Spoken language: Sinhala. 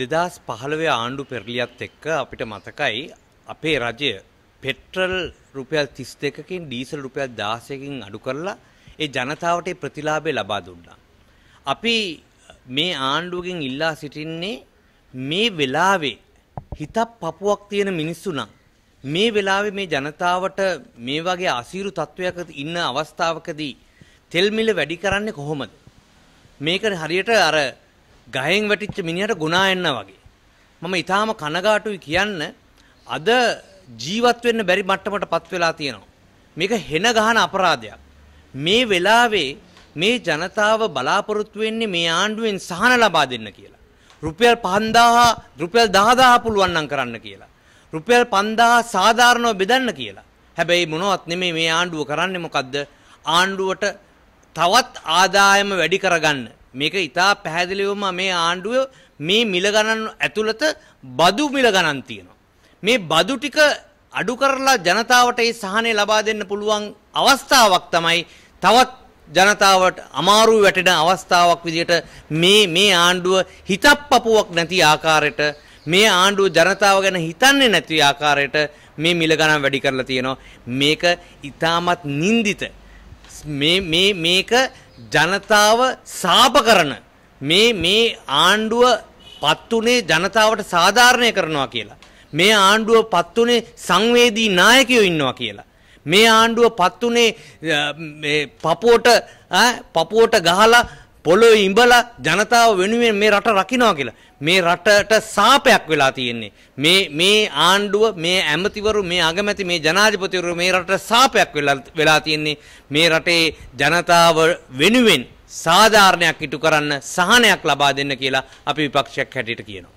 දෙදස් පහළවේ ආණ්ඩු පෙරලියත් එක්ක අපිට මතකයි අපේ රජය පෙට්‍රල් රුපියල් තිස් දෙකකින් ඩීසල් රුපියල් දාසයකින් අඩු කරලා ඒ ජනතාවට ප්‍රතිලාභය ලබා දුන්නා. අපි මේ ආණ්ඩුවකින් ඉල්ලා සිටින්නේ මේ වෙලාවේ හිතක් පපුවක් තියෙන මිනිස්සු නම් මේ වෙලාවේ මේ ජනතාවට මේ වගේ අසීරු තත්ත්වයක ඉන්න අවස්ථාවකදී තෙල් මිල වැඩි කරන්නේ කොහොමද? මේක හරියට අර ගහෙන් වැටිච්ච මිනිහට ගුණා එන්න වගේ. මම ඊටාම කනගාටුයි කියන්න අද ජීවත් වෙන්න බැරි මට්ටමටපත් වෙලා තියෙනවා. මේක හෙන ගහන අපරාධයක්. මේ වෙලාවේ මේ ජනතාව බලාපොරොත්තු වෙන්නේ මේ ආණ්ඩුවෙන් සහන ලබා දෙන්න කියලා. රුපියල් 5000 රුපියල් 10000 පුළුවන් නම් කරන්න කියලා. රුපියල් 5000 සාධාරණව බෙදන්න කියලා. හැබැයි මොනවත් නෙමෙයි මේ ආණ්ඩුව කරන්නේ මොකද්ද? ආණ්ඩුවට තවත් ආදායම වැඩි කරගන්න මේක ඉතා පැහැදිලිවම මේ ආණ්ඩුව මේ මිල ගණන් ඇතුළත බදු මිල ගණන් තියෙනවා. මේ බදු ටික අඩු කරලා ජනතාවට ඒ සහනය ලබා දෙන්න පුළුවන් අවස්ථාවක් තමයි තවත් ජනතාවට අමාරු වැටෙන අවස්ථාවක් විදිහට මේ මේ ආණ්ඩුව හිතප්පපුවක් නැති ආකාරයට මේ ආණ්ඩුව ජනතාව ගැන හිතන්නේ නැති ආකාරයට මේ මිල ගණන් වැඩි කරලා තියෙනවා මේක ඊටමත් නිඳිත මේ මේ මේක ජනතාව සාප කරන මේ මේ ආණ්ඩුව පත්තුනේ ජනතාවට සාධාරණය කරනවා කියලා. මේ ආණ්ඩුව පත්තුනේ සංවේදී නායකයෝ ඉන්නවා කියලා. මේ ආණ්ඩුව පත්තුනේ පපුවට පපුවට ගහලා පොළොවේ ඉඹලා ජනතාව වෙනුවෙන් මේ රට රකින්නවා කියලා. මේ රටට සාපයක් වෙලා තියෙන්නේ. මේ මේ ආණ්ඩුව, මේ ඇමතිවරු, මේ අගමැති, මේ ජනාධිපතිවරු මේ රටට සාපයක් වෙලා තියෙන්නේ. මේ රටේ ජනතාව වෙනුවෙන් සාධාරණයක් ඉටු කරන්න සහනයක් ලබා දෙන්න කියලා අපි විපක්ෂයක් හැටියට කියනවා.